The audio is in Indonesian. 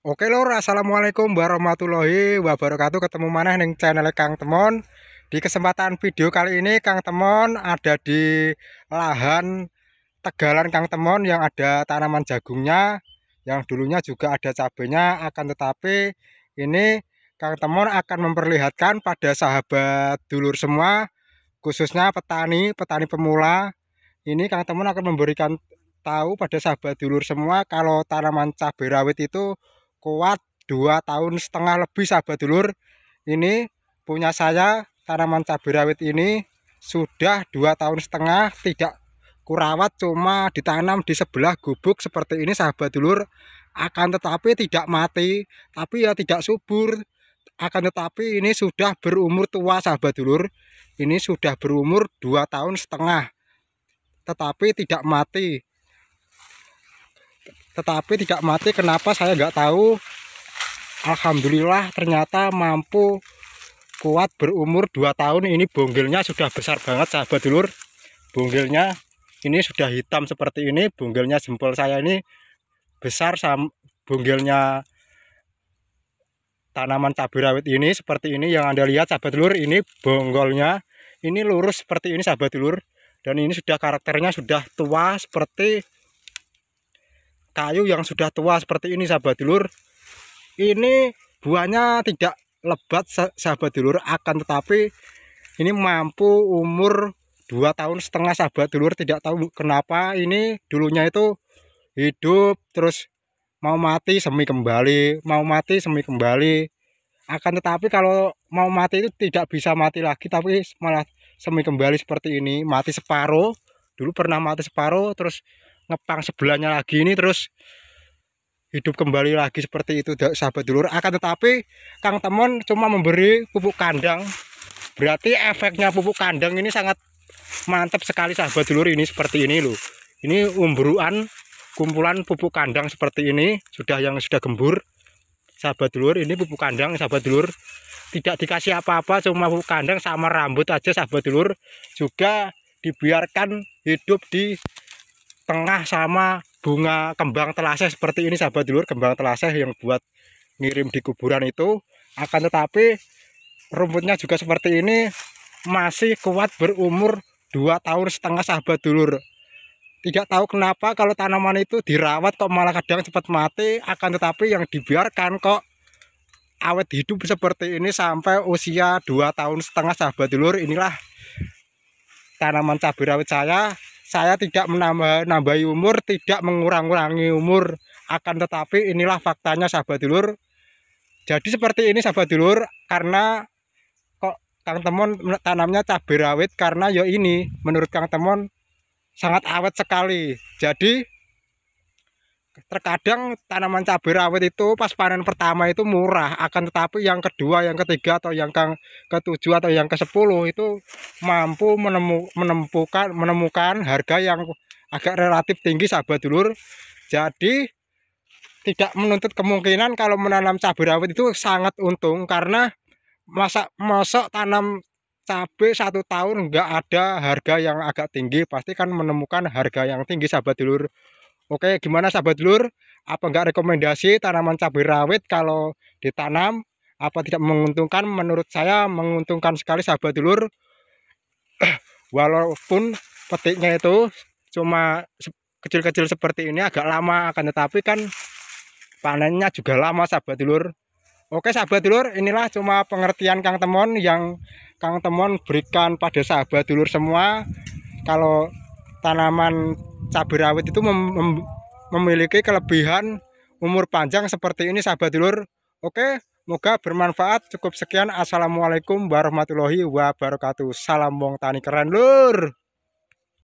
Oke lor, assalamualaikum warahmatullahi wabarakatuh. Ketemu mana neng channel Kang Temon. Di kesempatan video kali ini Kang Temon ada di lahan tegalan Kang Temon yang ada tanaman jagungnya, yang dulunya juga ada cabenya. Akan tetapi ini Kang Temon akan memperlihatkan pada sahabat dulur semua, khususnya petani, petani pemula. Ini Kang Temon akan memberikan tahu pada sahabat dulur semua kalau tanaman cabai rawit itu kuat dua tahun setengah lebih sahabat dulur ini punya saya tanaman cabai rawit ini sudah dua tahun setengah tidak kurawat cuma ditanam di sebelah gubuk seperti ini sahabat dulur akan tetapi tidak mati tapi ya tidak subur akan tetapi ini sudah berumur tua sahabat dulur ini sudah berumur dua tahun setengah tetapi tidak mati tetapi tidak mati kenapa saya nggak tahu Alhamdulillah ternyata mampu kuat berumur 2 tahun ini bonggilnya sudah besar banget sahabat dulur bonggilnya ini sudah hitam seperti ini bonggilnya jempol saya ini besar sam bonggilnya tanaman cabai rawit ini seperti ini yang anda lihat sahabat dulur ini bonggolnya ini lurus seperti ini sahabat dulur dan ini sudah karakternya sudah tua seperti kayu yang sudah tua seperti ini sahabat dulur ini buahnya tidak lebat sahabat dulur akan tetapi ini mampu umur 2 tahun setengah sahabat dulur tidak tahu kenapa ini dulunya itu hidup terus mau mati semi kembali mau mati semi kembali akan tetapi kalau mau mati itu tidak bisa mati lagi tapi malah semi kembali seperti ini mati separuh dulu pernah mati separuh terus ngepang sebelahnya lagi ini terus hidup kembali lagi seperti itu sahabat dulur akan tetapi Kang Temon cuma memberi pupuk kandang berarti efeknya pupuk kandang ini sangat mantap sekali sahabat dulur ini seperti ini loh ini umbruan kumpulan pupuk kandang seperti ini sudah yang sudah gembur sahabat dulur ini pupuk kandang sahabat dulur tidak dikasih apa-apa cuma pupuk kandang sama rambut aja sahabat dulur juga dibiarkan hidup di tengah sama bunga kembang telase seperti ini sahabat dulur kembang telase yang buat ngirim di kuburan itu akan tetapi rumputnya juga seperti ini masih kuat berumur 2 tahun setengah sahabat dulur tidak tahu kenapa kalau tanaman itu dirawat kok malah kadang cepat mati akan tetapi yang dibiarkan kok awet hidup seperti ini sampai usia 2 tahun setengah sahabat dulur inilah tanaman cabai rawit saya saya tidak menambah nambahi umur tidak mengurang-urangi umur akan tetapi inilah faktanya sahabat dulur jadi seperti ini sahabat dulur karena kok Kang Temon tanamnya cabai rawit karena yo ya ini menurut Kang Temon sangat awet sekali jadi terkadang tanaman cabai rawit itu pas panen pertama itu murah akan tetapi yang kedua yang ketiga atau yang ke ketujuh atau yang ke sepuluh itu mampu menemu menemukan menemukan harga yang agak relatif tinggi sahabat dulur jadi tidak menuntut kemungkinan kalau menanam cabai rawit itu sangat untung karena masa masuk tanam cabai satu tahun nggak ada harga yang agak tinggi pasti kan menemukan harga yang tinggi sahabat dulur Oke, gimana sahabat lur? Apa enggak rekomendasi tanaman cabai rawit kalau ditanam? Apa tidak menguntungkan? Menurut saya menguntungkan sekali sahabat lur. Walaupun petiknya itu cuma kecil-kecil seperti ini agak lama akan tetapi kan panennya juga lama sahabat dulur Oke sahabat dulur inilah cuma pengertian Kang Temon yang Kang Temon berikan pada sahabat dulur semua kalau tanaman cabai rawit itu mem mem memiliki kelebihan umur panjang seperti ini sahabat dulur. Oke, moga bermanfaat. Cukup sekian. Assalamualaikum warahmatullahi wabarakatuh. Salam wong tani keren lur.